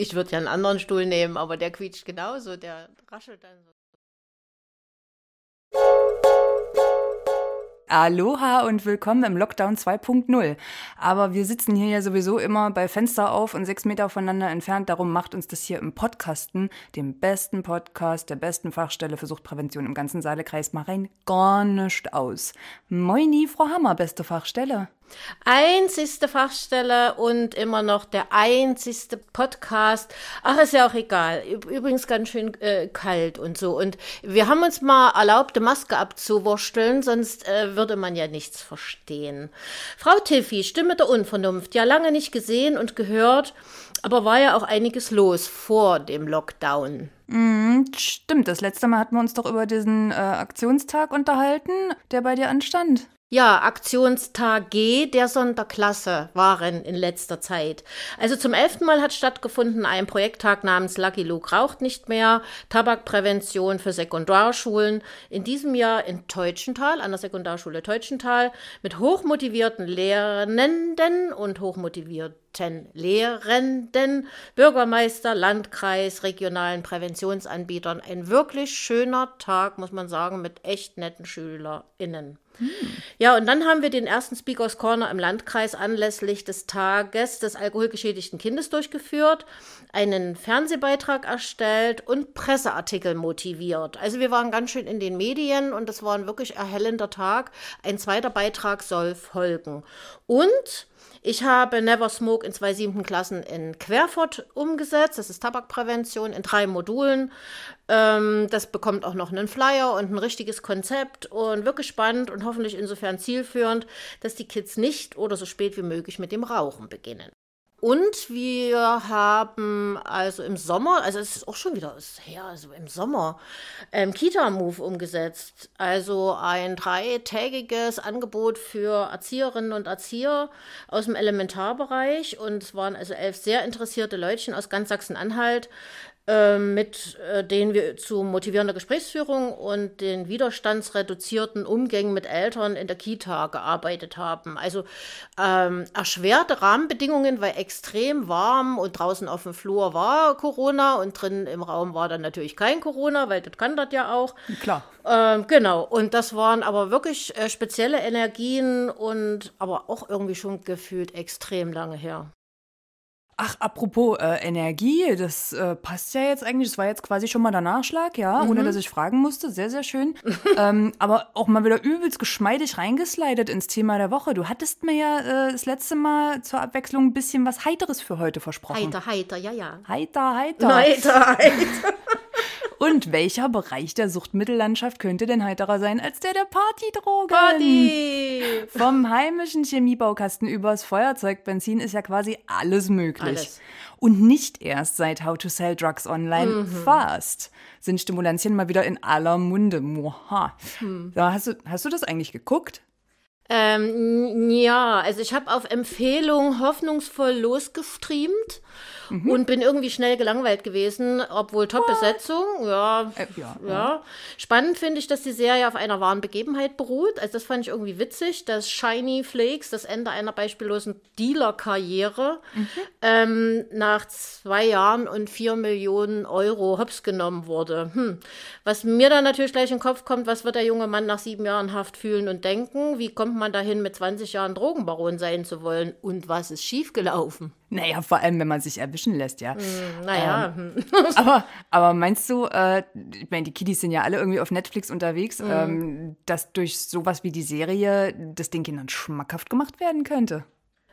Ich würde ja einen anderen Stuhl nehmen, aber der quietscht genauso, der raschelt dann so. Aloha und willkommen im Lockdown 2.0. Aber wir sitzen hier ja sowieso immer bei Fenster auf und sechs Meter voneinander entfernt. Darum macht uns das hier im Podcasten, dem besten Podcast der besten Fachstelle für Suchtprävention im ganzen Saalekreis Marein, gar nichts aus. Moini, Frau Hammer, beste Fachstelle. Einzigste Fachstelle und immer noch der einzigste Podcast. Ach, ist ja auch egal. Übrigens ganz schön äh, kalt und so. Und wir haben uns mal erlaubt, eine Maske abzuwursteln, sonst äh, würde man ja nichts verstehen. Frau Tiffy, Stimme der Unvernunft. Ja, lange nicht gesehen und gehört, aber war ja auch einiges los vor dem Lockdown. Mhm, stimmt, das letzte Mal hatten wir uns doch über diesen äh, Aktionstag unterhalten, der bei dir anstand. Ja, Aktionstag G der Sonderklasse waren in letzter Zeit. Also zum elften Mal hat stattgefunden ein Projekttag namens Lucky Luke raucht nicht mehr, Tabakprävention für Sekundarschulen. In diesem Jahr in Teutschenthal, an der Sekundarschule Teutschenthal, mit hochmotivierten Lernenden und hochmotivierten Lehrenden, Bürgermeister, Landkreis, regionalen Präventionsanbietern. Ein wirklich schöner Tag, muss man sagen, mit echt netten SchülerInnen. Hm. Ja, und dann haben wir den ersten Speakers Corner im Landkreis anlässlich des Tages des alkoholgeschädigten Kindes durchgeführt, einen Fernsehbeitrag erstellt und Presseartikel motiviert. Also wir waren ganz schön in den Medien und das war ein wirklich erhellender Tag. Ein zweiter Beitrag soll folgen. Und ich habe Never Smoke in zwei siebten Klassen in Querfurt umgesetzt. Das ist Tabakprävention in drei Modulen. Ähm, das bekommt auch noch einen Flyer und ein richtiges Konzept und wirklich spannend und hoffentlich insofern zielführend, dass die Kids nicht oder so spät wie möglich mit dem Rauchen beginnen. Und wir haben also im Sommer, also es ist auch schon wieder her, also im Sommer, ähm, Kita-Move umgesetzt. Also ein dreitägiges Angebot für Erzieherinnen und Erzieher aus dem Elementarbereich. Und es waren also elf sehr interessierte Leutchen aus ganz Sachsen-Anhalt, ähm, mit äh, denen wir zu motivierender Gesprächsführung und den widerstandsreduzierten Umgängen mit Eltern in der Kita gearbeitet haben. Also ähm, erschwerte Rahmenbedingungen, weil extrem warm und draußen auf dem Flur war Corona und drinnen im Raum war dann natürlich kein Corona, weil das kann das ja auch. Klar. Ähm, genau. Und das waren aber wirklich äh, spezielle Energien und aber auch irgendwie schon gefühlt extrem lange her. Ach, apropos äh, Energie, das äh, passt ja jetzt eigentlich. Das war jetzt quasi schon mal der Nachschlag, ja, mhm. ohne dass ich fragen musste. Sehr, sehr schön. ähm, aber auch mal wieder übelst geschmeidig reingeslidet ins Thema der Woche. Du hattest mir ja äh, das letzte Mal zur Abwechslung ein bisschen was Heiteres für heute versprochen. Heiter, heiter, ja, ja. Heiter, heiter. Heiter, heiter. Und welcher Bereich der Suchtmittellandschaft könnte denn heiterer sein als der der Partydrogen? Party! Vom heimischen Chemiebaukasten übers Feuerzeugbenzin ist ja quasi alles möglich. Alles. Und nicht erst seit How to Sell Drugs Online mhm. Fast sind Stimulantien mal wieder in aller Munde. Moha. Hm. Hast, du, hast du das eigentlich geguckt? Ähm, ja, also ich habe auf Empfehlung hoffnungsvoll losgestreamt mhm. und bin irgendwie schnell gelangweilt gewesen, obwohl Top-Besetzung, ja, äh, ja, ja, ja. Spannend finde ich, dass die Serie auf einer wahren Begebenheit beruht. Also das fand ich irgendwie witzig, dass Shiny Flakes, das Ende einer beispiellosen Dealer-Karriere, mhm. ähm, nach zwei Jahren und vier Millionen Euro hops genommen wurde. Hm. Was mir dann natürlich gleich in den Kopf kommt, was wird der junge Mann nach sieben Jahren Haft fühlen und denken? Wie kommt man dahin, mit 20 Jahren Drogenbaron sein zu wollen? Und was ist schiefgelaufen? Naja, vor allem, wenn man sich erwischen lässt, ja. Hm, naja. Ähm, hm. aber, aber meinst du, äh, ich meine, die Kiddies sind ja alle irgendwie auf Netflix unterwegs, mhm. ähm, dass durch sowas wie die Serie das den Kindern schmackhaft gemacht werden könnte?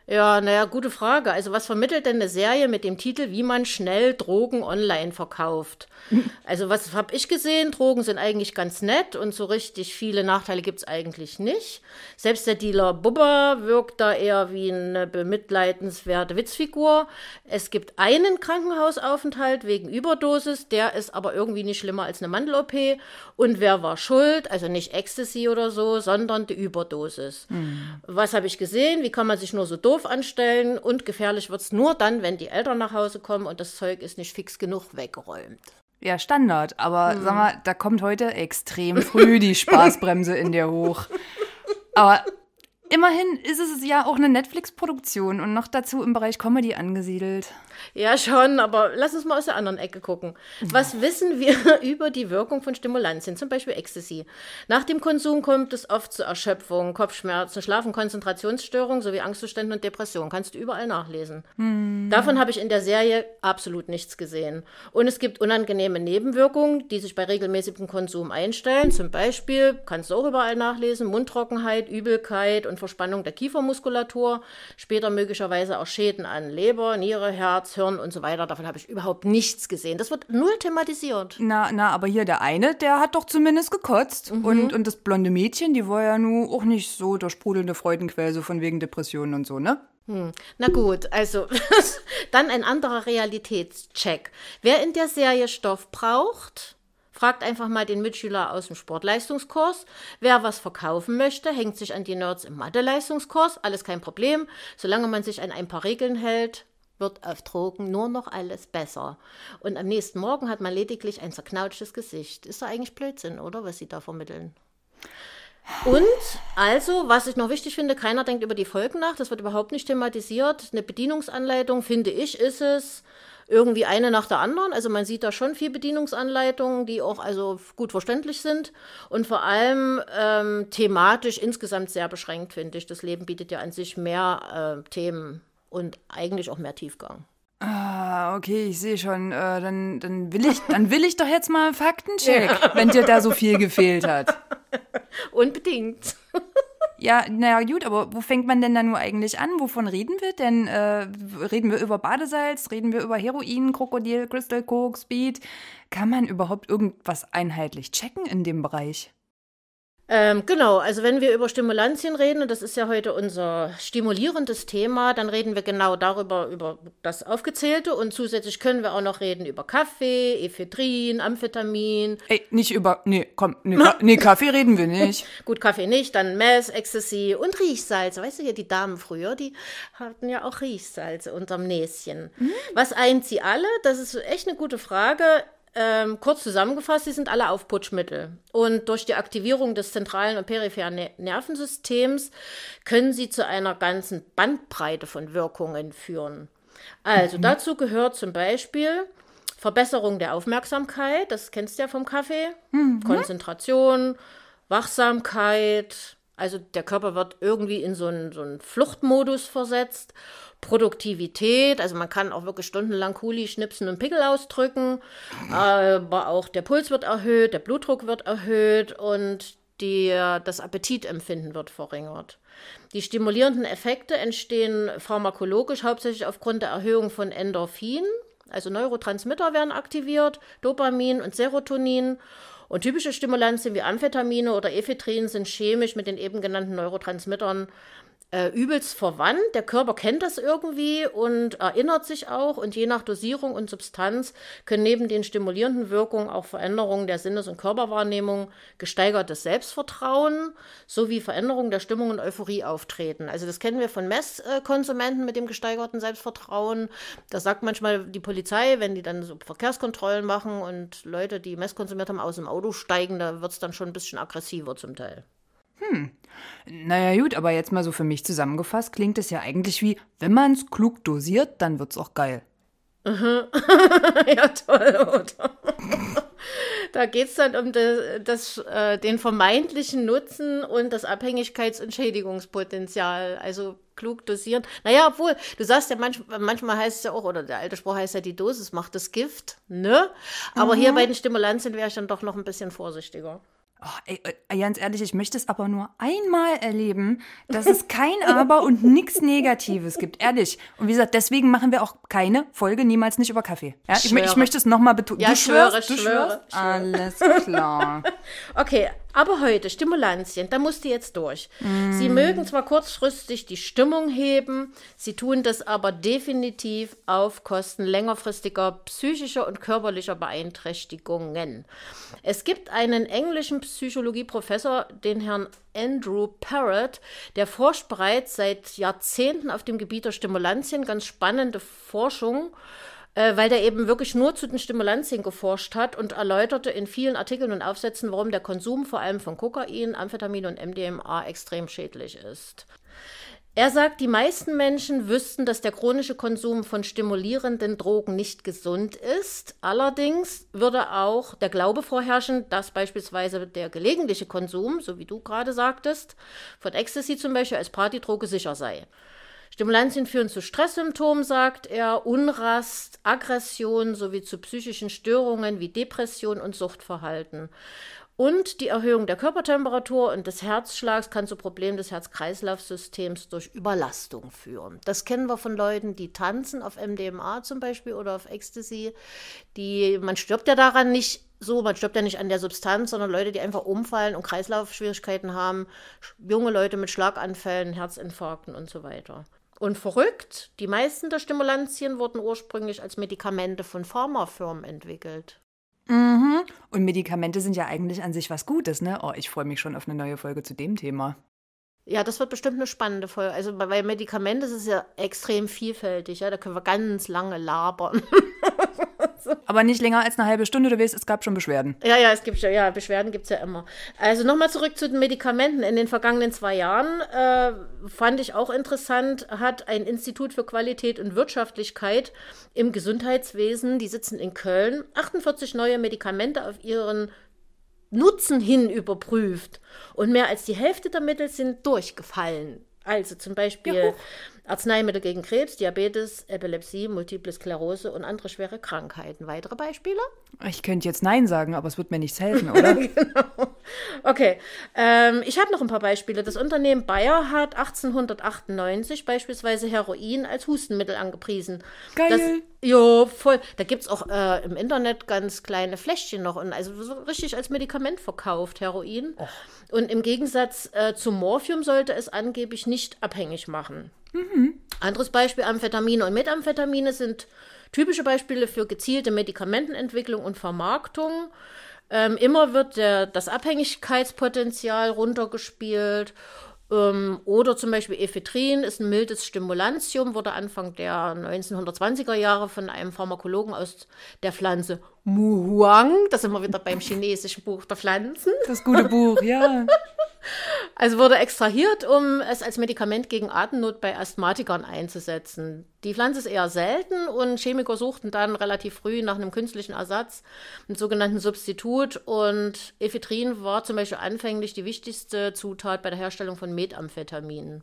Ja, naja, gute Frage. Also was vermittelt denn eine Serie mit dem Titel, wie man schnell Drogen online verkauft? Also was habe ich gesehen? Drogen sind eigentlich ganz nett und so richtig viele Nachteile gibt es eigentlich nicht. Selbst der Dealer Bubba wirkt da eher wie eine bemitleidenswerte Witzfigur. Es gibt einen Krankenhausaufenthalt wegen Überdosis, der ist aber irgendwie nicht schlimmer als eine Mandel-OP. Und wer war schuld? Also nicht Ecstasy oder so, sondern die Überdosis. Mhm. Was habe ich gesehen? Wie kann man sich nur so doof doof anstellen und gefährlich wird es nur dann, wenn die Eltern nach Hause kommen und das Zeug ist nicht fix genug weggeräumt. Ja, Standard, aber hm. sag mal, da kommt heute extrem früh die Spaßbremse in dir hoch. Aber Immerhin ist es ja auch eine Netflix-Produktion und noch dazu im Bereich Comedy angesiedelt. Ja, schon, aber lass uns mal aus der anderen Ecke gucken. Was ja. wissen wir über die Wirkung von Stimulantien, zum Beispiel Ecstasy? Nach dem Konsum kommt es oft zu Erschöpfung, Kopfschmerzen, Schlaf- und Konzentrationsstörungen sowie Angstzuständen und Depressionen. Kannst du überall nachlesen. Hm. Davon habe ich in der Serie absolut nichts gesehen. Und es gibt unangenehme Nebenwirkungen, die sich bei regelmäßigem Konsum einstellen. Zum Beispiel, kannst du auch überall nachlesen, Mundtrockenheit, Übelkeit und und Verspannung der Kiefermuskulatur, später möglicherweise auch Schäden an Leber, Niere, Herz, Hirn und so weiter. Davon habe ich überhaupt nichts gesehen. Das wird null thematisiert. Na, na, aber hier der eine, der hat doch zumindest gekotzt. Mhm. Und, und das blonde Mädchen, die war ja nun auch nicht so der sprudelnde Freudenquell, so von wegen Depressionen und so, ne? Hm. Na gut, also dann ein anderer Realitätscheck. Wer in der Serie Stoff braucht, Fragt einfach mal den Mitschüler aus dem Sportleistungskurs. Wer was verkaufen möchte, hängt sich an die Nerds im Mathe-Leistungskurs. Alles kein Problem. Solange man sich an ein paar Regeln hält, wird auf Drogen nur noch alles besser. Und am nächsten Morgen hat man lediglich ein zerknautschtes Gesicht. Ist doch eigentlich Blödsinn, oder? Was sie da vermitteln. Und also, was ich noch wichtig finde, keiner denkt über die Folgen nach, das wird überhaupt nicht thematisiert. Eine Bedienungsanleitung, finde ich, ist es irgendwie eine nach der anderen. Also man sieht da schon viel Bedienungsanleitungen, die auch also gut verständlich sind und vor allem ähm, thematisch insgesamt sehr beschränkt, finde ich. Das Leben bietet ja an sich mehr äh, Themen und eigentlich auch mehr Tiefgang. Ah, okay, ich sehe schon. Äh, dann, dann, will ich, dann will ich doch jetzt mal einen Faktencheck, ja. wenn dir da so viel gefehlt hat. Unbedingt. Ja, naja, gut, aber wo fängt man denn da nur eigentlich an? Wovon reden wir denn? Äh, reden wir über Badesalz? Reden wir über Heroin, Krokodil, Crystal Coke, Speed? Kann man überhaupt irgendwas einheitlich checken in dem Bereich? Ähm, genau, also wenn wir über Stimulantien reden, und das ist ja heute unser stimulierendes Thema, dann reden wir genau darüber, über das Aufgezählte. Und zusätzlich können wir auch noch reden über Kaffee, Ephedrin, Amphetamin. Ey, nicht über, nee, komm, nee, nee Kaffee reden wir nicht. Gut, Kaffee nicht, dann Mess, Ecstasy und Riechsalze. Weißt du ja, die Damen früher, die hatten ja auch Riechsalze unterm Näschen. Hm? Was eint sie alle? Das ist echt eine gute Frage. Ähm, kurz zusammengefasst, sie sind alle Aufputschmittel. Und durch die Aktivierung des zentralen und peripheren Nervensystems können sie zu einer ganzen Bandbreite von Wirkungen führen. Also mhm. dazu gehört zum Beispiel Verbesserung der Aufmerksamkeit, das kennst du ja vom Kaffee, mhm. Konzentration, Wachsamkeit, also der Körper wird irgendwie in so einen, so einen Fluchtmodus versetzt. Produktivität, also man kann auch wirklich stundenlang Kuli schnipsen und Pickel ausdrücken, aber auch der Puls wird erhöht, der Blutdruck wird erhöht und die, das Appetitempfinden wird verringert. Die stimulierenden Effekte entstehen pharmakologisch hauptsächlich aufgrund der Erhöhung von Endorphin, also Neurotransmitter werden aktiviert, Dopamin und Serotonin und typische Stimulantien wie Amphetamine oder Ephedrin sind chemisch mit den eben genannten Neurotransmittern äh, übelst verwandt. Der Körper kennt das irgendwie und erinnert sich auch. Und je nach Dosierung und Substanz können neben den stimulierenden Wirkungen auch Veränderungen der Sinnes- und Körperwahrnehmung, gesteigertes Selbstvertrauen sowie Veränderungen der Stimmung und Euphorie auftreten. Also das kennen wir von Messkonsumenten mit dem gesteigerten Selbstvertrauen. Das sagt manchmal die Polizei, wenn die dann so Verkehrskontrollen machen und Leute, die Mess konsumiert haben, aus dem Auto steigen, da wird es dann schon ein bisschen aggressiver zum Teil. Hm. Naja, gut, aber jetzt mal so für mich zusammengefasst klingt es ja eigentlich wie, wenn man es klug dosiert, dann wird's auch geil. Mhm. ja, toll, oder? da geht es dann um das, das, äh, den vermeintlichen Nutzen und das Abhängigkeits- und Schädigungspotenzial. Also klug dosieren. Naja, obwohl, du sagst ja, manch, manchmal heißt es ja auch, oder der alte Spruch heißt ja, die Dosis macht das Gift, ne? Aber mhm. hier bei den Stimulanzien wäre ich dann doch noch ein bisschen vorsichtiger. Oh, ey, äh, äh, ganz ehrlich, ich möchte es aber nur einmal erleben, dass es kein Aber und nichts Negatives gibt. Ehrlich. Und wie gesagt, deswegen machen wir auch keine Folge niemals nicht über Kaffee. Ja? Ich, ich, möchte es nochmal betonen. Ja, du schwöre, schwörst, schwöre, du schwöre, schwörst. Alles klar. okay, aber heute Stimulantien, da muss die jetzt durch. Mm. Sie mögen zwar kurzfristig die Stimmung heben, sie tun das aber definitiv auf Kosten längerfristiger psychischer und körperlicher Beeinträchtigungen. Es gibt einen englischen Psychologieprofessor, den Herrn Andrew Parrott, der forscht bereits seit Jahrzehnten auf dem Gebiet der Stimulantien ganz spannende Forschung äh, weil der eben wirklich nur zu den Stimulantien geforscht hat und erläuterte in vielen Artikeln und Aufsätzen, warum der Konsum vor allem von Kokain, Amphetamin und MDMA extrem schädlich ist. Er sagt, die meisten Menschen wüssten, dass der chronische Konsum von stimulierenden Drogen nicht gesund ist. Allerdings würde auch der Glaube vorherrschen, dass beispielsweise der gelegentliche Konsum, so wie du gerade sagtest, von Ecstasy zum Beispiel als Partydroge sicher sei. Stimulantien führen zu Stresssymptomen, sagt er, Unrast, Aggression sowie zu psychischen Störungen wie Depression und Suchtverhalten. Und die Erhöhung der Körpertemperatur und des Herzschlags kann zu Problemen des Herz-Kreislauf-Systems durch Überlastung führen. Das kennen wir von Leuten, die tanzen auf MDMA zum Beispiel oder auf Ecstasy. Die, man stirbt ja daran nicht so, man stirbt ja nicht an der Substanz, sondern Leute, die einfach umfallen und Kreislaufschwierigkeiten haben, junge Leute mit Schlaganfällen, Herzinfarkten und so weiter und verrückt, die meisten der Stimulantien wurden ursprünglich als Medikamente von Pharmafirmen entwickelt. Mhm. Und Medikamente sind ja eigentlich an sich was Gutes, ne? Oh, ich freue mich schon auf eine neue Folge zu dem Thema. Ja, das wird bestimmt eine spannende Folge. Also, weil Medikamente ist ja extrem vielfältig, ja. Da können wir ganz lange labern. Aber nicht länger als eine halbe Stunde, du weißt, es gab schon Beschwerden. Ja, ja, es gibt schon, ja, Beschwerden gibt es ja immer. Also nochmal zurück zu den Medikamenten. In den vergangenen zwei Jahren, äh, fand ich auch interessant, hat ein Institut für Qualität und Wirtschaftlichkeit im Gesundheitswesen, die sitzen in Köln, 48 neue Medikamente auf ihren Nutzen hin überprüft. Und mehr als die Hälfte der Mittel sind durchgefallen. Also zum Beispiel. Ja, Arzneimittel gegen Krebs, Diabetes, Epilepsie, Multiple Sklerose und andere schwere Krankheiten. Weitere Beispiele? Ich könnte jetzt Nein sagen, aber es wird mir nichts helfen, oder? genau. Okay, ähm, ich habe noch ein paar Beispiele. Das Unternehmen Bayer hat 1898 beispielsweise Heroin als Hustenmittel angepriesen. Geil. Das, jo, voll. Da gibt es auch äh, im Internet ganz kleine Fläschchen noch. Und also so richtig als Medikament verkauft, Heroin. Och. Und im Gegensatz äh, zu Morphium sollte es angeblich nicht abhängig machen. Mhm. Anderes Beispiel, Amphetamine und Methamphetamine sind typische Beispiele für gezielte Medikamentenentwicklung und Vermarktung. Ähm, immer wird der, das Abhängigkeitspotenzial runtergespielt. Ähm, oder zum Beispiel Ephedrin ist ein mildes Stimulantium, wurde Anfang der 1920er Jahre von einem Pharmakologen aus der Pflanze Muhuang, Huang, da sind wir wieder beim chinesischen Buch der Pflanzen. Das gute Buch, ja. Also wurde extrahiert, um es als Medikament gegen Atemnot bei Asthmatikern einzusetzen. Die Pflanze ist eher selten und Chemiker suchten dann relativ früh nach einem künstlichen Ersatz, einem sogenannten Substitut. Und Ephedrin war zum Beispiel anfänglich die wichtigste Zutat bei der Herstellung von Methamphetamin.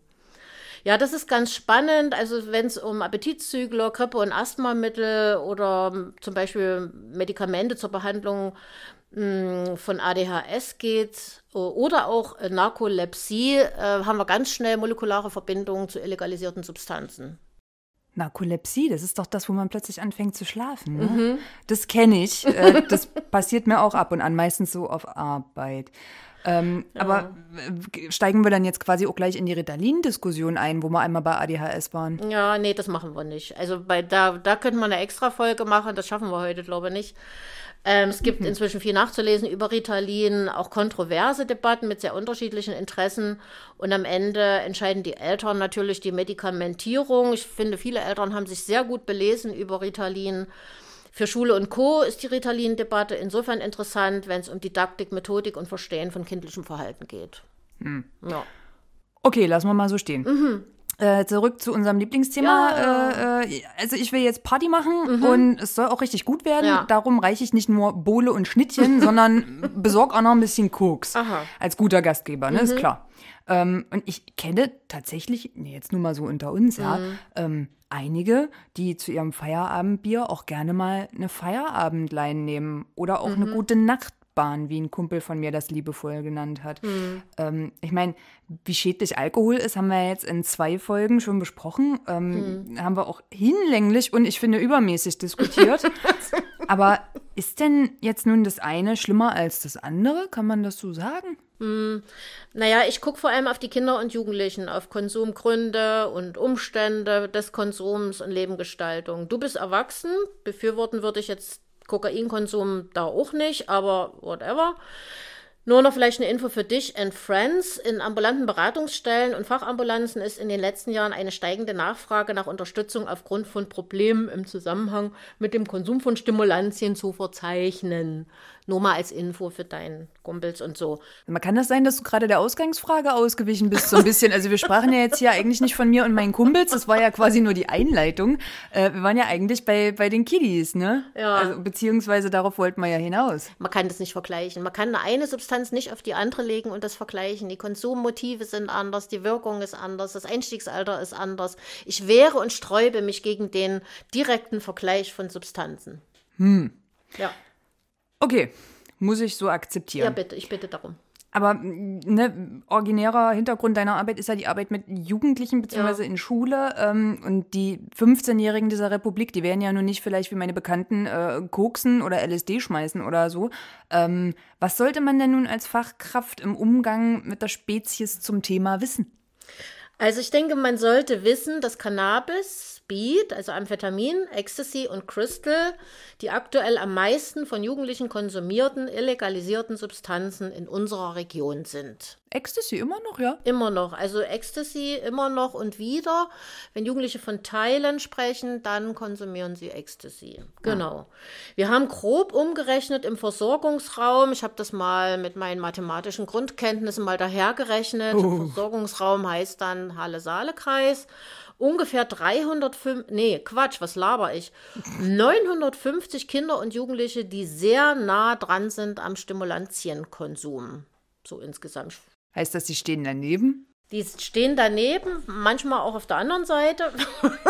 Ja, das ist ganz spannend. Also wenn es um Appetitzügler, Grippe- und Asthmamittel oder ähm, zum Beispiel Medikamente zur Behandlung mm, von ADHS geht oder auch Narkolepsie, äh, haben wir ganz schnell molekulare Verbindungen zu illegalisierten Substanzen. Narkolepsie, das ist doch das, wo man plötzlich anfängt zu schlafen. Ne? Mhm. Das kenne ich. Äh, das passiert mir auch ab und an, meistens so auf Arbeit. Ähm, ja. Aber äh, steigen wir dann jetzt quasi auch gleich in die Ritalin-Diskussion ein, wo wir einmal bei ADHS waren? Ja, nee, das machen wir nicht. Also bei da, da könnte man eine extra Folge machen, das schaffen wir heute, glaube ich, nicht. Ähm, es gibt mhm. inzwischen viel nachzulesen über Ritalin, auch kontroverse Debatten mit sehr unterschiedlichen Interessen. Und am Ende entscheiden die Eltern natürlich die Medikamentierung. Ich finde, viele Eltern haben sich sehr gut belesen über Ritalin. Für Schule und Co. ist die Ritalin-Debatte insofern interessant, wenn es um Didaktik, Methodik und Verstehen von kindlichem Verhalten geht. Hm. Ja. Okay, lassen wir mal so stehen. Mhm. Äh, zurück zu unserem Lieblingsthema. Ja. Äh, äh, also ich will jetzt Party machen mhm. und es soll auch richtig gut werden. Ja. Darum reiche ich nicht nur Bohle und Schnittchen, sondern besorge auch noch ein bisschen Koks. Aha. Als guter Gastgeber, ne? Mhm. Ist klar. Ähm, und ich kenne tatsächlich, nee, jetzt nur mal so unter uns, mhm. ähm, einige, die zu ihrem Feierabendbier auch gerne mal eine Feierabendlein nehmen oder auch eine mhm. gute Nacht Bahn, wie ein Kumpel von mir das liebevoll genannt hat. Mhm. Ähm, ich meine, wie schädlich Alkohol ist, haben wir jetzt in zwei Folgen schon besprochen. Ähm, mhm. Haben wir auch hinlänglich und ich finde übermäßig diskutiert. Aber ist denn jetzt nun das eine schlimmer als das andere? Kann man das so sagen? Hm. Naja, ich gucke vor allem auf die Kinder und Jugendlichen, auf Konsumgründe und Umstände des Konsums und Lebengestaltung. Du bist erwachsen, befürworten würde ich jetzt Kokainkonsum da auch nicht, aber whatever. Nur noch vielleicht eine Info für dich and Friends. In ambulanten Beratungsstellen und Fachambulanzen ist in den letzten Jahren eine steigende Nachfrage nach Unterstützung aufgrund von Problemen im Zusammenhang mit dem Konsum von Stimulantien zu verzeichnen. Nur mal als Info für deinen Kumpels und so. Man kann das sein, dass du gerade der Ausgangsfrage ausgewichen bist, so ein bisschen. Also wir sprachen ja jetzt hier eigentlich nicht von mir und meinen Kumpels, das war ja quasi nur die Einleitung. Äh, wir waren ja eigentlich bei, bei den Kiddies, ne? Ja. Also, beziehungsweise darauf wollten wir ja hinaus. Man kann das nicht vergleichen. Man kann eine Substanz nicht auf die andere legen und das vergleichen. Die Konsummotive sind anders, die Wirkung ist anders, das Einstiegsalter ist anders. Ich wehre und sträube mich gegen den direkten Vergleich von Substanzen. Hm. Ja. Okay, muss ich so akzeptieren. Ja, bitte, ich bitte darum. Aber mm, ne, originärer Hintergrund deiner Arbeit ist ja die Arbeit mit Jugendlichen beziehungsweise ja. in Schule. Ähm, und die 15-Jährigen dieser Republik, die werden ja nun nicht vielleicht wie meine Bekannten äh, koksen oder LSD schmeißen oder so. Ähm, was sollte man denn nun als Fachkraft im Umgang mit der Spezies zum Thema wissen? Also ich denke, man sollte wissen, dass Cannabis, Speed, also Amphetamin, Ecstasy und Crystal die aktuell am meisten von Jugendlichen konsumierten illegalisierten Substanzen in unserer Region sind. Ecstasy immer noch, ja? Immer noch. Also Ecstasy immer noch und wieder. Wenn Jugendliche von Teilen sprechen, dann konsumieren sie Ecstasy. Ah. Genau. Ja. Wir haben grob umgerechnet im Versorgungsraum. Ich habe das mal mit meinen mathematischen Grundkenntnissen mal dahergerechnet. Oh. Versorgungsraum heißt dann Halle-Saale-Kreis ungefähr 305, nee, Quatsch, was laber ich? 950 Kinder und Jugendliche, die sehr nah dran sind am Stimulantienkonsum. So insgesamt. Heißt das, sie stehen daneben? Die stehen daneben, manchmal auch auf der anderen Seite.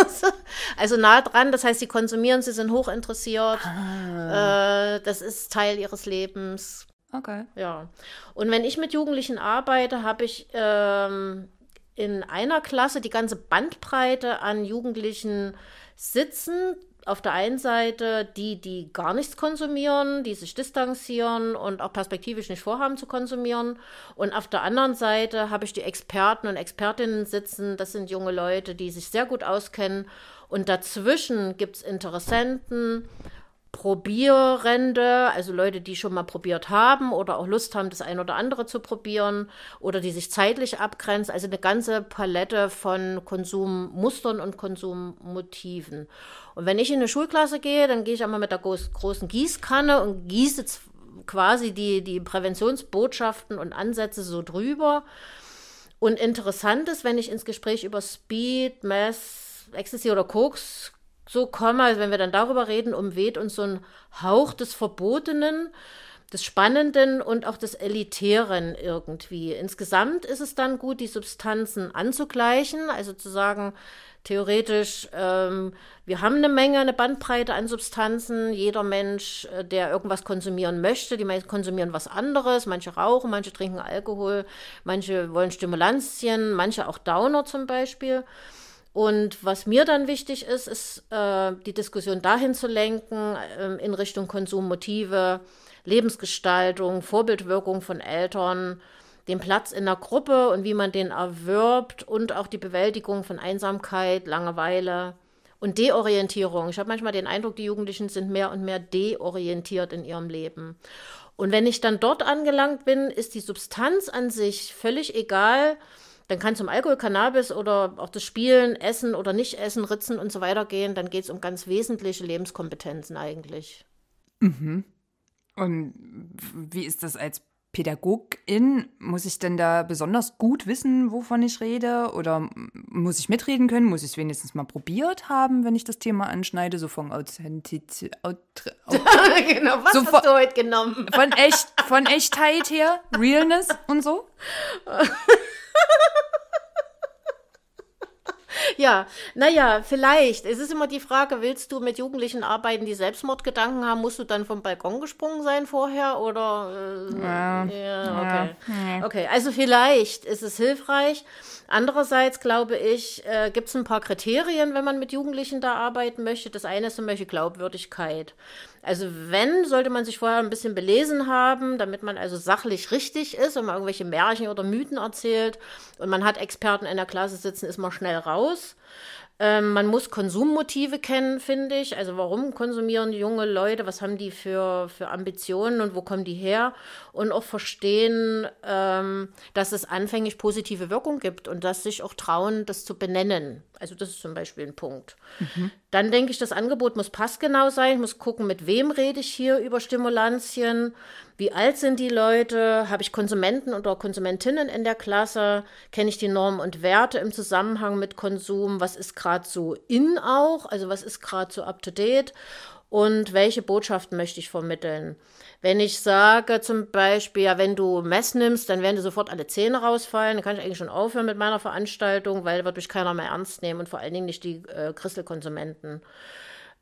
also nah dran, das heißt, sie konsumieren, sie sind hochinteressiert. Ah. Äh, das ist Teil ihres Lebens. Okay. Ja. Und wenn ich mit Jugendlichen arbeite, habe ich ähm, in einer Klasse die ganze Bandbreite an Jugendlichen sitzen, auf der einen Seite die, die gar nichts konsumieren, die sich distanzieren und auch perspektivisch nicht vorhaben zu konsumieren. Und auf der anderen Seite habe ich die Experten und Expertinnen sitzen. Das sind junge Leute, die sich sehr gut auskennen. Und dazwischen gibt es Interessenten, Probierende, also Leute, die schon mal probiert haben oder auch Lust haben, das ein oder andere zu probieren oder die sich zeitlich abgrenzen. Also eine ganze Palette von Konsummustern und Konsummotiven. Und wenn ich in eine Schulklasse gehe, dann gehe ich einmal mit der groß, großen Gießkanne und gieße quasi die, die Präventionsbotschaften und Ansätze so drüber. Und interessant ist, wenn ich ins Gespräch über Speed, Mass, Ecstasy oder Koks so komme, also wenn wir dann darüber reden, umweht uns so ein Hauch des Verbotenen des Spannenden und auch des Elitären irgendwie. Insgesamt ist es dann gut, die Substanzen anzugleichen, also zu sagen, theoretisch, ähm, wir haben eine Menge, eine Bandbreite an Substanzen. Jeder Mensch, äh, der irgendwas konsumieren möchte, die meisten konsumieren was anderes. Manche rauchen, manche trinken Alkohol, manche wollen Stimulanzien, manche auch Downer zum Beispiel. Und was mir dann wichtig ist, ist, äh, die Diskussion dahin zu lenken, äh, in Richtung Konsummotive, Lebensgestaltung, Vorbildwirkung von Eltern, den Platz in der Gruppe und wie man den erwirbt und auch die Bewältigung von Einsamkeit, Langeweile und Deorientierung. Ich habe manchmal den Eindruck, die Jugendlichen sind mehr und mehr deorientiert in ihrem Leben. Und wenn ich dann dort angelangt bin, ist die Substanz an sich völlig egal. Dann kann es um Alkohol, Cannabis oder auch das Spielen, Essen oder Nicht-Essen, Ritzen und so weiter gehen. Dann geht es um ganz wesentliche Lebenskompetenzen eigentlich. Mhm. Und wie ist das als Pädagogin? Muss ich denn da besonders gut wissen, wovon ich rede? Oder muss ich mitreden können? Muss ich es wenigstens mal probiert haben, wenn ich das Thema anschneide? So von Authentizität. genau, was so von, hast du heute genommen? von, echt, von Echtheit her, Realness und so? ja, naja, vielleicht. Es ist immer die Frage, willst du mit Jugendlichen arbeiten, die Selbstmordgedanken haben? Musst du dann vom Balkon gesprungen sein vorher? Oder äh, ja. ja okay. Ja. okay, also vielleicht ist es hilfreich. Andererseits glaube ich, äh, gibt es ein paar Kriterien, wenn man mit Jugendlichen da arbeiten möchte. Das eine ist zum Beispiel Glaubwürdigkeit. Also wenn, sollte man sich vorher ein bisschen belesen haben, damit man also sachlich richtig ist, wenn man irgendwelche Märchen oder Mythen erzählt und man hat Experten in der Klasse sitzen, ist man schnell raus. Ähm, man muss Konsummotive kennen, finde ich. Also warum konsumieren junge Leute, was haben die für, für Ambitionen und wo kommen die her? Und auch verstehen, ähm, dass es anfänglich positive Wirkung gibt und dass sich auch trauen, das zu benennen. Also das ist zum Beispiel ein Punkt. Mhm. Dann denke ich, das Angebot muss passgenau sein. Ich muss gucken, mit wem rede ich hier über Stimulanzien wie alt sind die Leute, habe ich Konsumenten oder Konsumentinnen in der Klasse, kenne ich die Normen und Werte im Zusammenhang mit Konsum, was ist gerade so in auch, also was ist gerade so up-to-date und welche Botschaften möchte ich vermitteln. Wenn ich sage zum Beispiel, ja, wenn du Mess nimmst, dann werden dir sofort alle Zähne rausfallen, dann kann ich eigentlich schon aufhören mit meiner Veranstaltung, weil wird mich keiner mehr ernst nehmen und vor allen Dingen nicht die äh, Christelkonsumenten. konsumenten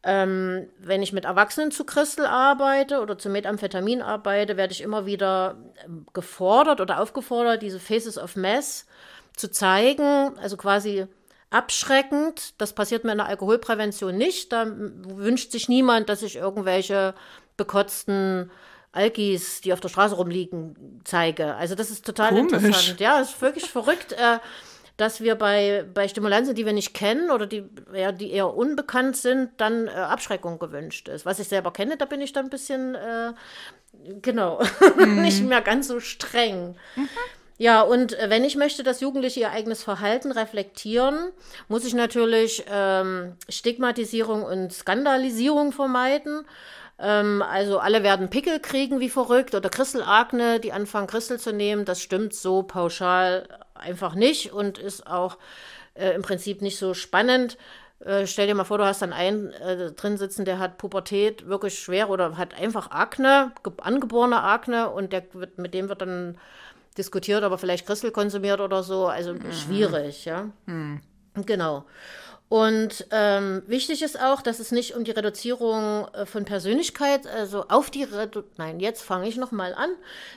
ähm, wenn ich mit Erwachsenen zu Crystal arbeite oder zu Methamphetamin arbeite, werde ich immer wieder ähm, gefordert oder aufgefordert, diese Faces of Mess zu zeigen, also quasi abschreckend. Das passiert mir in der Alkoholprävention nicht. Da wünscht sich niemand, dass ich irgendwelche bekotzten Alkis, die auf der Straße rumliegen, zeige. Also das ist total Komisch. interessant. Ja, das ist wirklich verrückt. Äh, dass wir bei, bei Stimulanzen, die wir nicht kennen oder die, ja, die eher unbekannt sind, dann äh, Abschreckung gewünscht ist. Was ich selber kenne, da bin ich dann ein bisschen, äh, genau, mhm. nicht mehr ganz so streng. Mhm. Ja, und äh, wenn ich möchte, dass Jugendliche ihr eigenes Verhalten reflektieren, muss ich natürlich ähm, Stigmatisierung und Skandalisierung vermeiden ähm, also alle werden Pickel kriegen wie verrückt oder Christelakne, die anfangen Christel zu nehmen, das stimmt so pauschal einfach nicht und ist auch äh, im Prinzip nicht so spannend. Äh, stell dir mal vor, du hast dann einen äh, drin sitzen, der hat Pubertät wirklich schwer oder hat einfach Akne, angeborene Akne und der wird, mit dem wird dann diskutiert, aber vielleicht Christel konsumiert oder so. Also mhm. schwierig, ja. Mhm. Genau. Und ähm, wichtig ist auch, dass es nicht um die Reduzierung äh, von Persönlichkeit, also auf die Redu nein, jetzt fange ich noch mal an.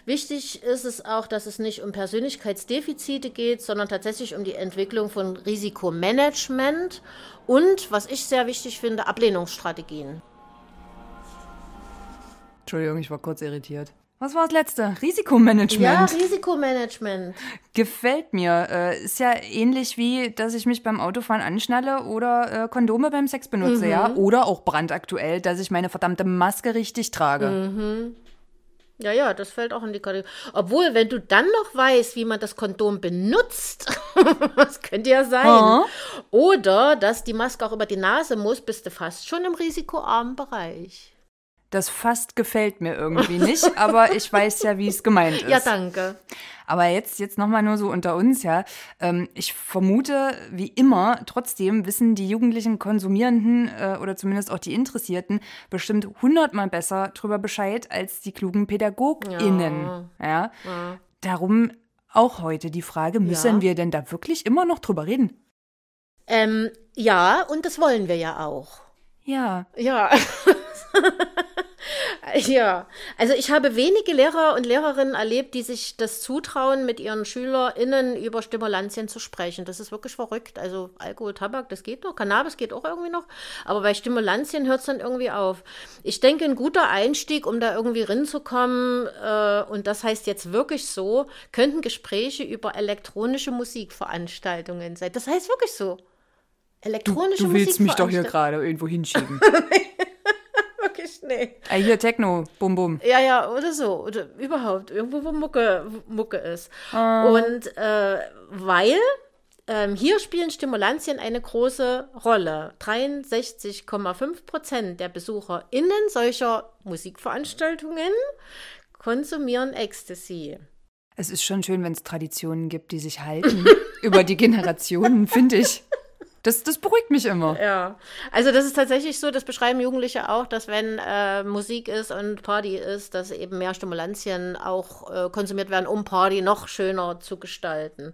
Wichtig ist es auch, dass es nicht um Persönlichkeitsdefizite geht, sondern tatsächlich um die Entwicklung von Risikomanagement und, was ich sehr wichtig finde, Ablehnungsstrategien. Entschuldigung, ich war kurz irritiert. Was war das letzte? Risikomanagement. Ja, Risikomanagement. Gefällt mir. Äh, ist ja ähnlich wie, dass ich mich beim Autofahren anschnalle oder äh, Kondome beim Sex benutze, mhm. ja. Oder auch brandaktuell, dass ich meine verdammte Maske richtig trage. Mhm. Ja, ja, das fällt auch in die Kategorie. Obwohl, wenn du dann noch weißt, wie man das Kondom benutzt, das könnte ja sein. Oh. Oder dass die Maske auch über die Nase muss, bist du fast schon im risikoarmen Bereich das fast gefällt mir irgendwie nicht, aber ich weiß ja, wie es gemeint ist. Ja, danke. Aber jetzt, jetzt nochmal nur so unter uns, ja. Ähm, ich vermute, wie immer, trotzdem wissen die jugendlichen Konsumierenden äh, oder zumindest auch die Interessierten bestimmt hundertmal besser drüber Bescheid als die klugen PädagogInnen. Ja. ja. Darum auch heute die Frage, müssen ja. wir denn da wirklich immer noch drüber reden? Ähm, ja, und das wollen wir ja auch. Ja. Ja. Ja, also ich habe wenige Lehrer und Lehrerinnen erlebt, die sich das zutrauen, mit ihren SchülerInnen über Stimulantien zu sprechen. Das ist wirklich verrückt. Also Alkohol, Tabak, das geht noch. Cannabis geht auch irgendwie noch. Aber bei Stimulantien hört es dann irgendwie auf. Ich denke, ein guter Einstieg, um da irgendwie rinzukommen, äh, und das heißt jetzt wirklich so, könnten Gespräche über elektronische Musikveranstaltungen sein. Das heißt wirklich so. Elektronische Musikveranstaltungen. du willst mich doch hier gerade irgendwo hinschieben. Schnee. Ah, hier Techno, bum bum. Ja, ja, oder so. Oder überhaupt. Irgendwo, wo Mucke, Mucke ist. Ah. Und äh, weil ähm, hier spielen Stimulantien eine große Rolle. 63,5 Prozent der BesucherInnen solcher Musikveranstaltungen konsumieren Ecstasy. Es ist schon schön, wenn es Traditionen gibt, die sich halten über die Generationen, finde ich. Das, das beruhigt mich immer. Ja. Also das ist tatsächlich so, das beschreiben Jugendliche auch, dass wenn äh, Musik ist und Party ist, dass eben mehr Stimulantien auch äh, konsumiert werden, um Party noch schöner zu gestalten.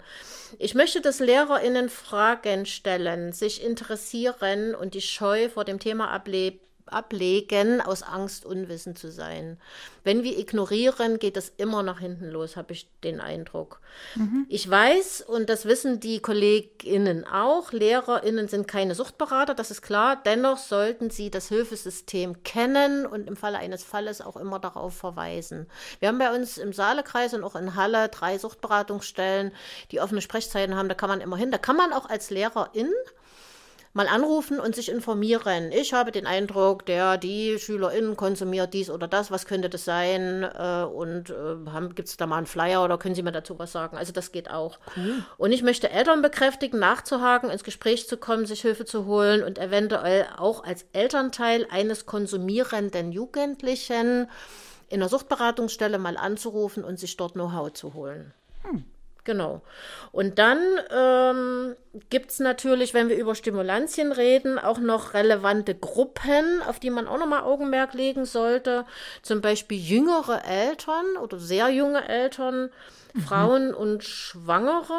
Ich möchte, dass LehrerInnen Fragen stellen, sich interessieren und die Scheu vor dem Thema ableben ablegen, aus Angst unwissend zu sein. Wenn wir ignorieren, geht das immer nach hinten los, habe ich den Eindruck. Mhm. Ich weiß, und das wissen die KollegInnen auch, LehrerInnen sind keine Suchtberater, das ist klar. Dennoch sollten sie das Hilfesystem kennen und im Falle eines Falles auch immer darauf verweisen. Wir haben bei uns im Saalekreis und auch in Halle drei Suchtberatungsstellen, die offene Sprechzeiten haben. Da kann man immer hin. Da kann man auch als Lehrerin mal anrufen und sich informieren. Ich habe den Eindruck, der, die SchülerInnen konsumiert dies oder das, was könnte das sein? Äh, und äh, gibt es da mal einen Flyer oder können Sie mir dazu was sagen? Also das geht auch. Cool. Und ich möchte Eltern bekräftigen, nachzuhaken, ins Gespräch zu kommen, sich Hilfe zu holen und eventuell auch als Elternteil eines konsumierenden Jugendlichen in der Suchtberatungsstelle mal anzurufen und sich dort Know-how zu holen. Hm. Genau. Und dann ähm, gibt es natürlich, wenn wir über Stimulantien reden, auch noch relevante Gruppen, auf die man auch nochmal Augenmerk legen sollte. Zum Beispiel jüngere Eltern oder sehr junge Eltern, mhm. Frauen und Schwangere.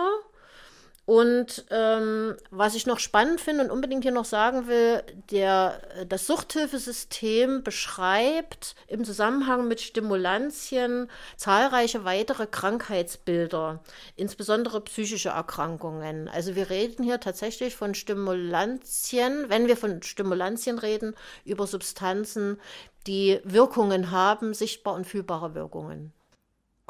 Und ähm, was ich noch spannend finde und unbedingt hier noch sagen will, der, äh, das Suchthilfesystem beschreibt im Zusammenhang mit Stimulantien zahlreiche weitere Krankheitsbilder, insbesondere psychische Erkrankungen. Also wir reden hier tatsächlich von Stimulantien, wenn wir von Stimulantien reden, über Substanzen, die Wirkungen haben, sichtbar und fühlbare Wirkungen.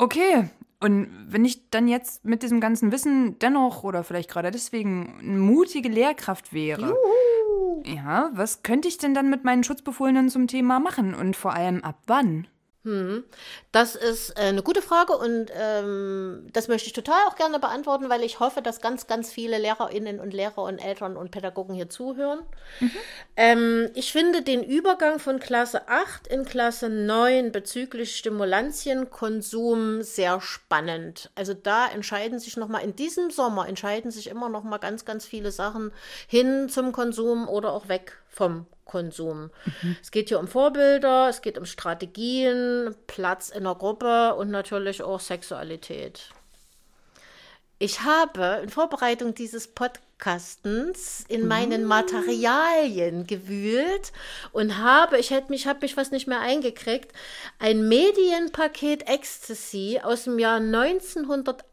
Okay, und wenn ich dann jetzt mit diesem ganzen Wissen dennoch oder vielleicht gerade deswegen eine mutige Lehrkraft wäre, Juhu. ja, was könnte ich denn dann mit meinen Schutzbefohlenen zum Thema machen und vor allem ab wann? Hm. Das ist äh, eine gute Frage und ähm, das möchte ich total auch gerne beantworten, weil ich hoffe, dass ganz, ganz viele Lehrerinnen und Lehrer und Eltern und Pädagogen hier zuhören. Mhm. Ähm, ich finde den Übergang von Klasse 8 in Klasse 9 bezüglich Stimulantienkonsum sehr spannend. Also da entscheiden sich nochmal, in diesem Sommer entscheiden sich immer nochmal ganz, ganz viele Sachen hin zum Konsum oder auch weg vom Konsum. Mhm. Es geht hier um Vorbilder, es geht um Strategien, Platz in der Gruppe und natürlich auch Sexualität. Ich habe in Vorbereitung dieses Podcastens in meinen mhm. Materialien gewühlt und habe, ich hätte mich, habe mich was nicht mehr eingekriegt, ein Medienpaket Ecstasy aus dem Jahr 1900,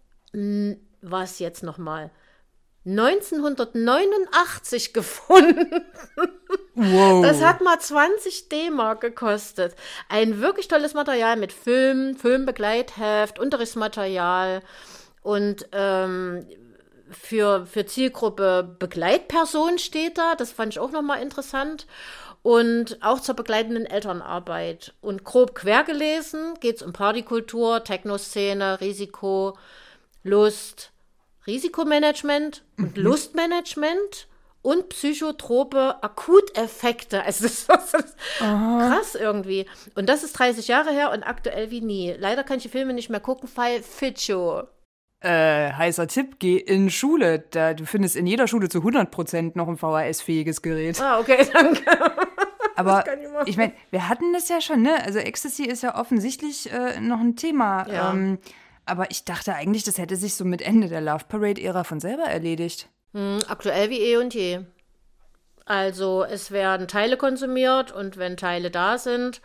was jetzt nochmal? 1989 gefunden. Wow. Das hat mal 20 D-Mark gekostet. Ein wirklich tolles Material mit Film, Filmbegleitheft, Unterrichtsmaterial und ähm, für, für Zielgruppe Begleitperson steht da. Das fand ich auch nochmal interessant. Und auch zur begleitenden Elternarbeit. Und grob quergelesen geht es um Partykultur, Techno-Szene, Risiko, Lust, Risikomanagement und mhm. Lustmanagement und psychotrope Akuteffekte. Also das, das ist krass irgendwie. Und das ist 30 Jahre her und aktuell wie nie. Leider kann ich die Filme nicht mehr gucken, weil Fitscho. Äh, heißer Tipp, geh in Schule. Da, du findest in jeder Schule zu 100% noch ein VHS-fähiges Gerät. Ah, okay, danke. Aber ich, ich meine, wir hatten das ja schon, ne? Also Ecstasy ist ja offensichtlich äh, noch ein Thema. Ja. Ähm, aber ich dachte eigentlich, das hätte sich so mit Ende der Love Parade-Ära von selber erledigt. Hm, aktuell wie eh und je. Also es werden Teile konsumiert und wenn Teile da sind,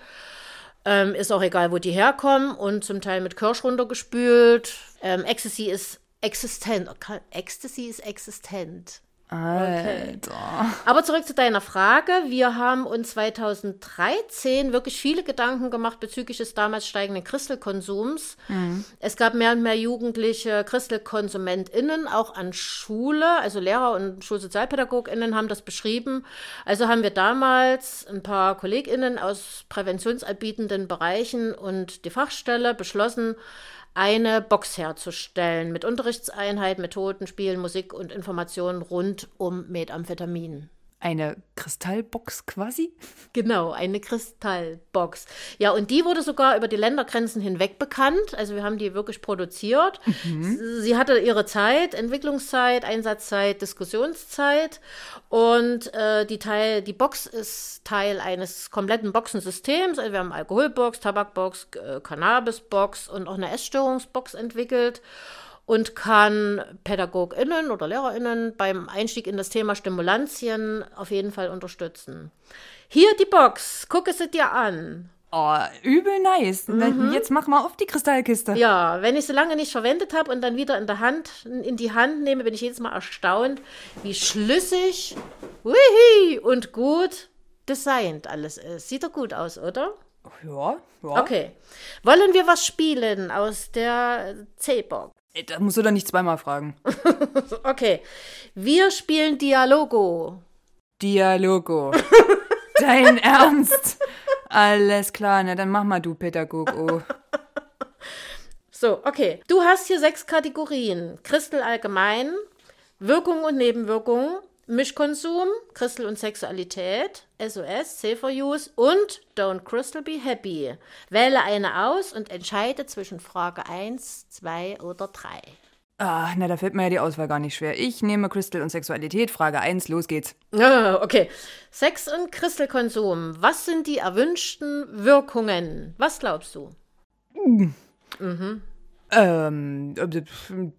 ähm, ist auch egal, wo die herkommen und zum Teil mit Kirsch runtergespült. Ähm, Ecstasy ist existent. Oh, Ecstasy ist existent. Alter. Okay. Aber zurück zu deiner Frage. Wir haben uns 2013 wirklich viele Gedanken gemacht bezüglich des damals steigenden Christelkonsums. Mhm. Es gab mehr und mehr jugendliche ChristelkonsumentInnen, auch an Schule. Also Lehrer und SchulsozialpädagogInnen haben das beschrieben. Also haben wir damals ein paar KollegInnen aus präventionserbietenden Bereichen und die Fachstelle beschlossen, eine Box herzustellen mit Unterrichtseinheit, Methoden, Spielen, Musik und Informationen rund um Methamphetamin. Eine Kristallbox quasi? Genau, eine Kristallbox. Ja, und die wurde sogar über die Ländergrenzen hinweg bekannt. Also wir haben die wirklich produziert. Mhm. Sie hatte ihre Zeit, Entwicklungszeit, Einsatzzeit, Diskussionszeit. Und äh, die, Teil, die Box ist Teil eines kompletten Boxensystems. Also wir haben Alkoholbox, Tabakbox, äh, Cannabisbox und auch eine Essstörungsbox entwickelt und kann PädagogInnen oder LehrerInnen beim Einstieg in das Thema Stimulanzien auf jeden Fall unterstützen. Hier die Box, gucke sie dir an. Oh, übel nice. Mhm. Jetzt mach mal auf die Kristallkiste. Ja, wenn ich sie lange nicht verwendet habe und dann wieder in, der Hand, in die Hand nehme, bin ich jedes Mal erstaunt, wie schlüssig wihi, und gut designt alles ist. Sieht doch gut aus, oder? Ja, ja. Okay. Wollen wir was spielen aus der C-Box? Da musst du dann nicht zweimal fragen. okay. Wir spielen Dialogo. Dialogo. Dein Ernst? Alles klar, na dann mach mal du, Pädagogo. So, okay. Du hast hier sechs Kategorien. Christel allgemein, Wirkung und Nebenwirkung, Mischkonsum, Crystal und Sexualität, SOS, Safer Use und Don't Crystal Be Happy. Wähle eine aus und entscheide zwischen Frage 1, 2 oder 3. Ah, na, da fällt mir ja die Auswahl gar nicht schwer. Ich nehme Crystal und Sexualität. Frage 1, los geht's. Ah, okay. Sex und Crystal-Konsum. Was sind die erwünschten Wirkungen? Was glaubst du? Mm. Mhm. mhm. Ähm, äh,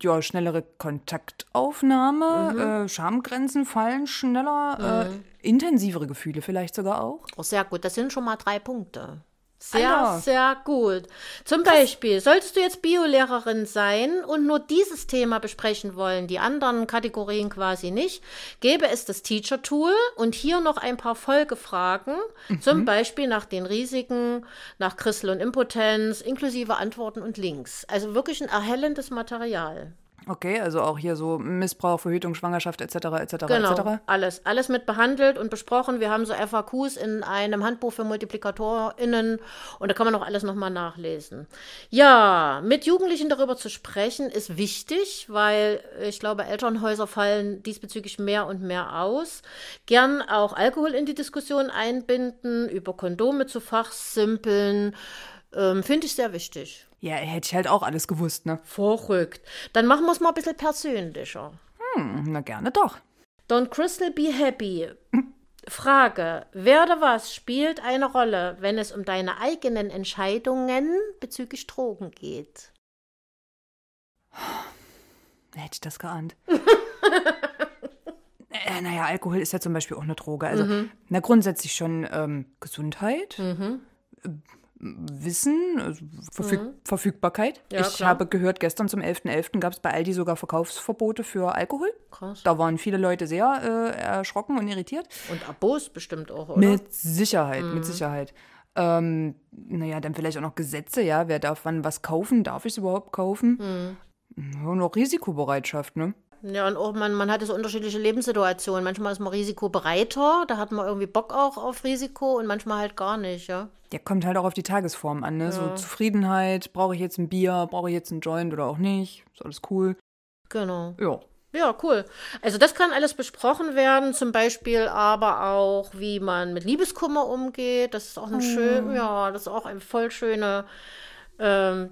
ja, schnellere Kontaktaufnahme, mhm. äh, Schamgrenzen fallen schneller, äh, mhm. äh, intensivere Gefühle vielleicht sogar auch. Oh, sehr gut, das sind schon mal drei Punkte. Sehr, ah, sehr gut. Zum Krass. Beispiel, solltest du jetzt Biolehrerin sein und nur dieses Thema besprechen wollen, die anderen Kategorien quasi nicht, gäbe es das Teacher-Tool und hier noch ein paar Folgefragen, mhm. zum Beispiel nach den Risiken, nach Christel und Impotenz, inklusive Antworten und Links. Also wirklich ein erhellendes Material. Okay, also auch hier so Missbrauch, Verhütung, Schwangerschaft etc. etc. Genau, etc. alles, alles mit behandelt und besprochen. Wir haben so FAQs in einem Handbuch für MultiplikatorInnen und da kann man auch alles nochmal nachlesen. Ja, mit Jugendlichen darüber zu sprechen ist wichtig, weil ich glaube, Elternhäuser fallen diesbezüglich mehr und mehr aus. Gern auch Alkohol in die Diskussion einbinden, über Kondome zu fachsimpeln, ähm, finde ich sehr wichtig. Ja, hätte ich halt auch alles gewusst, ne? Verrückt. Dann machen wir es mal ein bisschen persönlicher. Hm, na gerne doch. Don't Crystal be happy. Frage: Werde was spielt eine Rolle, wenn es um deine eigenen Entscheidungen bezüglich Drogen geht? Hätte ich das geahnt. äh, naja, Alkohol ist ja zum Beispiel auch eine Droge. Also, mhm. na, grundsätzlich schon ähm, Gesundheit. Mhm. Ähm, Wissen, also Verfüg mhm. Verfügbarkeit. Ja, ich klar. habe gehört, gestern zum 11.11. .11. gab es bei Aldi sogar Verkaufsverbote für Alkohol. Krass. Da waren viele Leute sehr äh, erschrocken und irritiert. Und erbost bestimmt auch, oder? Mit Sicherheit, mhm. mit Sicherheit. Ähm, naja, dann vielleicht auch noch Gesetze, ja. Wer darf wann was kaufen? Darf ich es überhaupt kaufen? Mhm. Ja, noch Risikobereitschaft, ne? Ja, und auch man, man hatte so unterschiedliche Lebenssituationen. Manchmal ist man risikobereiter, da hat man irgendwie Bock auch auf Risiko und manchmal halt gar nicht, ja. Ja, kommt halt auch auf die Tagesform an, ne? Ja. So Zufriedenheit, brauche ich jetzt ein Bier, brauche ich jetzt ein Joint oder auch nicht, ist alles cool. Genau. Ja. Ja, cool. Also das kann alles besprochen werden, zum Beispiel aber auch, wie man mit Liebeskummer umgeht. Das ist auch ein oh. schön, ja, das ist auch ein voll schöne ähm,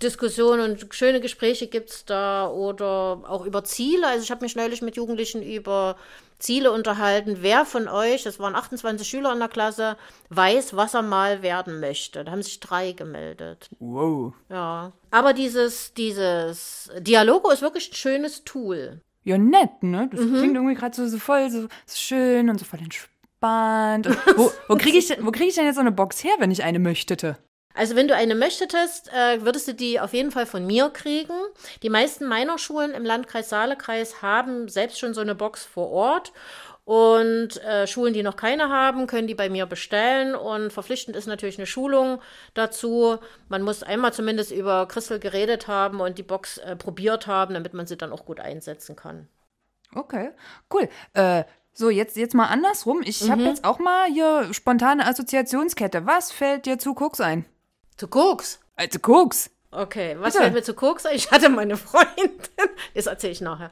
Diskussionen und schöne Gespräche gibt es da oder auch über Ziele. Also ich habe mich neulich mit Jugendlichen über Ziele unterhalten. Wer von euch, das waren 28 Schüler in der Klasse, weiß, was er mal werden möchte? Da haben sich drei gemeldet. Wow. Ja. Aber dieses, dieses Dialogo ist wirklich ein schönes Tool. Ja, nett, ne? Das mhm. klingt irgendwie gerade so, so voll so, so schön und so voll entspannt. Und wo, wo kriege ich, krieg ich denn jetzt so eine Box her, wenn ich eine möchtete? Also wenn du eine möchtest, äh, würdest du die auf jeden Fall von mir kriegen. Die meisten meiner Schulen im Landkreis Saalekreis haben selbst schon so eine Box vor Ort. Und äh, Schulen, die noch keine haben, können die bei mir bestellen. Und verpflichtend ist natürlich eine Schulung dazu. Man muss einmal zumindest über Christel geredet haben und die Box äh, probiert haben, damit man sie dann auch gut einsetzen kann. Okay, cool. Äh, so, jetzt, jetzt mal andersrum. Ich mhm. habe jetzt auch mal hier spontane Assoziationskette. Was fällt dir zu Koks ein? Zu Koks? Äh, zu Koks. Okay, was Bitte? fällt mir zu Koks? ein? Ich hatte meine Freundin. Das erzähle ich nachher.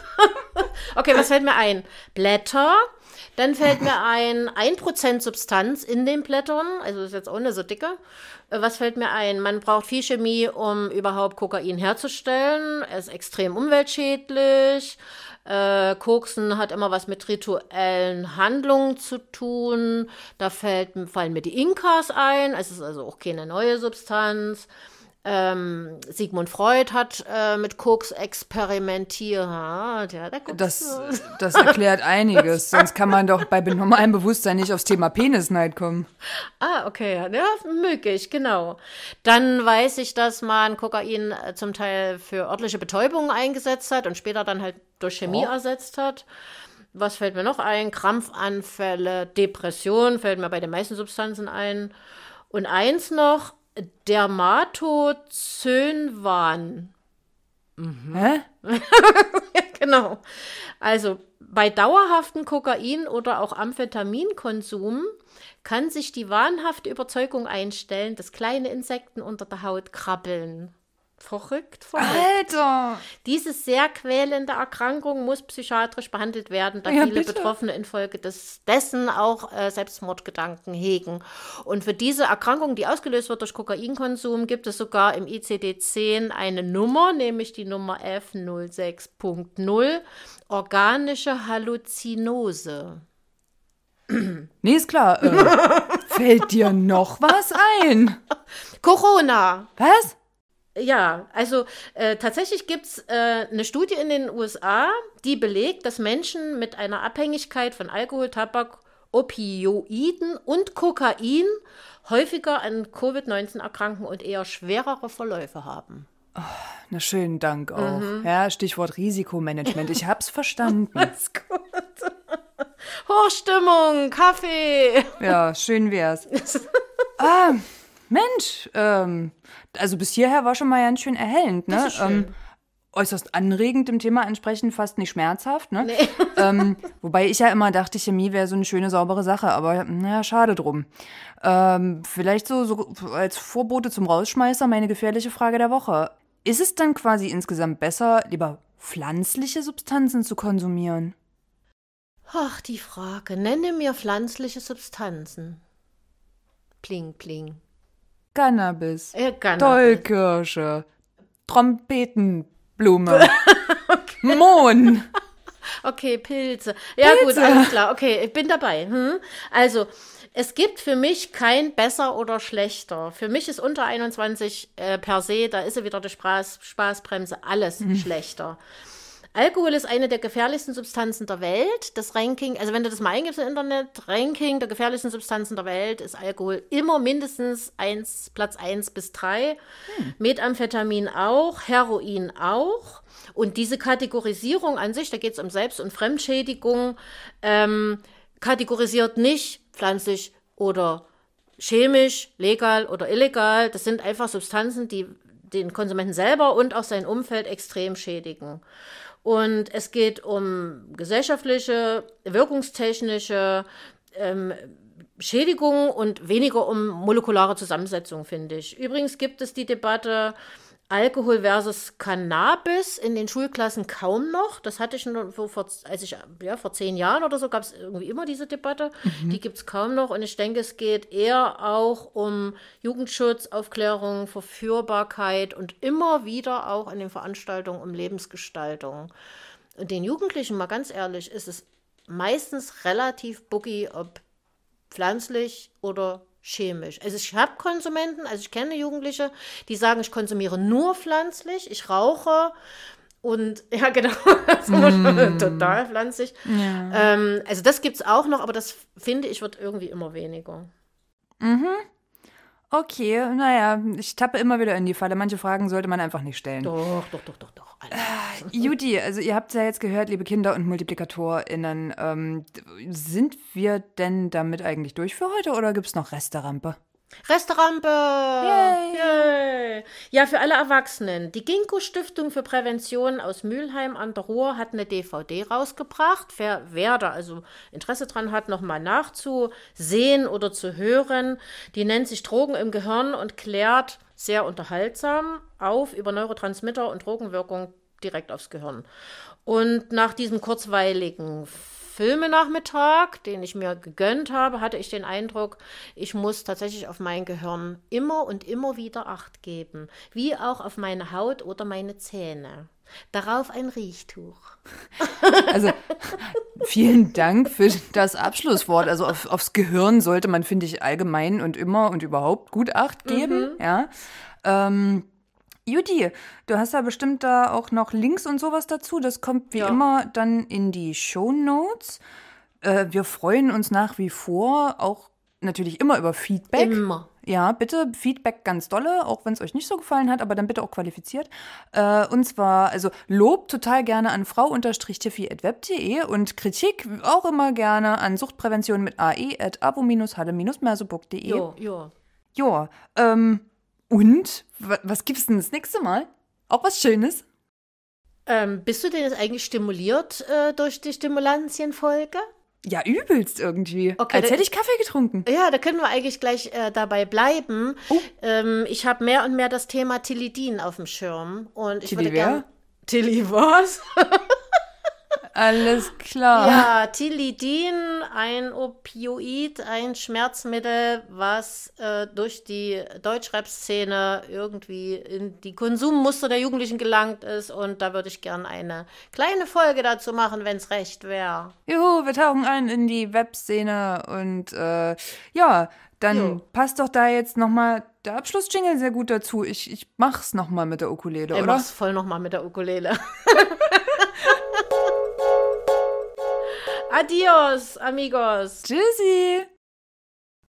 okay, was fällt mir ein? Blätter, dann fällt mir ein 1% Substanz in den Blättern, also ist jetzt auch nicht so dicke. Äh, was fällt mir ein? Man braucht viel Chemie, um überhaupt Kokain herzustellen. Er ist extrem umweltschädlich. Äh, Koksen hat immer was mit rituellen Handlungen zu tun. Da fällt, fallen mir die Inkas ein. Es ist also auch keine neue Substanz. Ähm, Sigmund Freud hat äh, mit Koks experimentiert. Ja, das, das erklärt einiges. Sonst kann man doch bei normalem Bewusstsein nicht aufs Thema Penisneid kommen. Ah, okay. Ja, möglich, genau. Dann weiß ich, dass man Kokain äh, zum Teil für örtliche Betäubung eingesetzt hat und später dann halt durch Chemie oh. ersetzt hat. Was fällt mir noch ein? Krampfanfälle, Depression fällt mir bei den meisten Substanzen ein. Und eins noch, Dermatozönwan. Mhm. Hä? genau. Also bei dauerhaftem Kokain oder auch Amphetaminkonsum kann sich die wahnhafte Überzeugung einstellen, dass kleine Insekten unter der Haut krabbeln. Verrückt, verrückt. Alter! Diese sehr quälende Erkrankung muss psychiatrisch behandelt werden, da ja, viele bitte. Betroffene infolge des, dessen auch äh, Selbstmordgedanken hegen. Und für diese Erkrankung, die ausgelöst wird durch Kokainkonsum, gibt es sogar im ICD-10 eine Nummer, nämlich die Nummer F06.0, organische Halluzinose. Nee, ist klar. Äh, fällt dir noch was ein? Corona. Was? ja, also äh, tatsächlich gibt es äh, eine Studie in den USA, die belegt, dass Menschen mit einer Abhängigkeit von Alkohol, Tabak, Opioiden und Kokain häufiger an Covid-19 erkranken und eher schwerere Verläufe haben. Oh, na schönen Dank auch. Mhm. Ja, Stichwort Risikomanagement. Ich hab's verstanden. Alles gut. Hochstimmung, Kaffee. Ja, schön wär's. ah. Mensch, ähm, also bis hierher war schon mal ganz schön erhellend, ne? Das ist schön. Ähm, äußerst anregend im Thema entsprechend, fast nicht schmerzhaft. Ne? Nee. Ähm, wobei ich ja immer dachte, Chemie wäre so eine schöne, saubere Sache, aber naja, schade drum. Ähm, vielleicht so, so als Vorbote zum Rausschmeißer meine gefährliche Frage der Woche. Ist es dann quasi insgesamt besser, lieber pflanzliche Substanzen zu konsumieren? Ach, die Frage. Nenne mir pflanzliche Substanzen. Pling, pling. Cannabis, ja, äh, Cannabis. Tollkirsche, Trompetenblume, okay. Mohn. Okay, Pilze. Ja Pilze. gut, alles klar. Okay, ich bin dabei. Hm? Also, es gibt für mich kein besser oder schlechter. Für mich ist unter 21 äh, per se, da ist ja wieder die Spaß, Spaßbremse, alles mhm. schlechter. Alkohol ist eine der gefährlichsten Substanzen der Welt. Das Ranking, also wenn du das mal eingibst im Internet, Ranking der gefährlichsten Substanzen der Welt ist Alkohol immer mindestens 1, Platz 1 bis 3. Hm. Methamphetamin auch, Heroin auch. Und diese Kategorisierung an sich, da geht es um Selbst- und Fremdschädigung, ähm, kategorisiert nicht pflanzlich oder chemisch, legal oder illegal. Das sind einfach Substanzen, die den Konsumenten selber und auch sein Umfeld extrem schädigen. Und es geht um gesellschaftliche, wirkungstechnische ähm, Schädigungen und weniger um molekulare Zusammensetzung, finde ich. Übrigens gibt es die Debatte, Alkohol versus Cannabis in den Schulklassen kaum noch. Das hatte ich nur vor, als ich, ja, vor zehn Jahren oder so gab es irgendwie immer diese Debatte. Mhm. Die gibt es kaum noch. Und ich denke, es geht eher auch um Jugendschutz, Aufklärung, Verführbarkeit und immer wieder auch in den Veranstaltungen um Lebensgestaltung. Und den Jugendlichen, mal ganz ehrlich, ist es meistens relativ buggy, ob pflanzlich oder chemisch. Also ich habe Konsumenten, also ich kenne Jugendliche, die sagen, ich konsumiere nur pflanzlich, ich rauche und ja, genau, mm. total pflanzlich. Ja. Ähm, also das gibt es auch noch, aber das finde ich wird irgendwie immer weniger. Mhm. Okay, naja, ich tappe immer wieder in die Falle. Manche Fragen sollte man einfach nicht stellen. Doch, doch, doch, doch, doch. Äh, Judy, also ihr habt ja jetzt gehört, liebe Kinder und MultiplikatorInnen, ähm, sind wir denn damit eigentlich durch für heute oder gibt es noch Resterampe? Resterampe! Yay. Yay. Ja, für alle Erwachsenen. Die Ginkgo Stiftung für Prävention aus Mülheim an der Ruhr hat eine DVD rausgebracht. Wer, wer da also Interesse dran hat, nochmal nachzusehen oder zu hören, die nennt sich Drogen im Gehirn und klärt sehr unterhaltsam auf über Neurotransmitter und Drogenwirkung direkt aufs Gehirn. Und nach diesem kurzweiligen Filmenachmittag, den ich mir gegönnt habe, hatte ich den Eindruck, ich muss tatsächlich auf mein Gehirn immer und immer wieder Acht geben, wie auch auf meine Haut oder meine Zähne. Darauf ein Riechtuch. Also vielen Dank für das Abschlusswort. Also auf, aufs Gehirn sollte man, finde ich, allgemein und immer und überhaupt gut Acht geben. Mhm. Ja. Ähm, Judy, du hast ja bestimmt da auch noch Links und sowas dazu. Das kommt wie ja. immer dann in die Show Notes. Äh, wir freuen uns nach wie vor auch natürlich immer über Feedback. Immer. Ja, bitte Feedback ganz dolle, auch wenn es euch nicht so gefallen hat, aber dann bitte auch qualifiziert. Äh, und zwar, also Lob total gerne an frau-tiffy.web.de und Kritik auch immer gerne an Suchtprävention mit ae at abo-halle-merseburg.de. Jo, jo. Jo, ähm, und was gibt es denn das nächste Mal? Auch was Schönes? Ähm, bist du denn jetzt eigentlich stimuliert äh, durch die Stimulanzienfolge? Ja, übelst irgendwie. Okay, Als da, hätte ich Kaffee getrunken. Ja, da können wir eigentlich gleich äh, dabei bleiben. Oh. Ähm, ich habe mehr und mehr das Thema Tilidin auf dem Schirm. Und ich Tilly würde gerne. Tilly was? Alles klar. Ja, Tilidin, ein Opioid, ein Schmerzmittel, was äh, durch die Deutschrap-Szene irgendwie in die Konsummuster der Jugendlichen gelangt ist. Und da würde ich gerne eine kleine Folge dazu machen, wenn es recht wäre. Juhu, wir tauchen ein in die Web-Szene und äh, ja, dann jo. passt doch da jetzt nochmal der Abschluss-Jingle sehr gut dazu. Ich, ich mach's nochmal mit der Ukulele, ich oder? Ich mach's voll nochmal mit der Ukulele. Adiós, amigos. Tschüssi.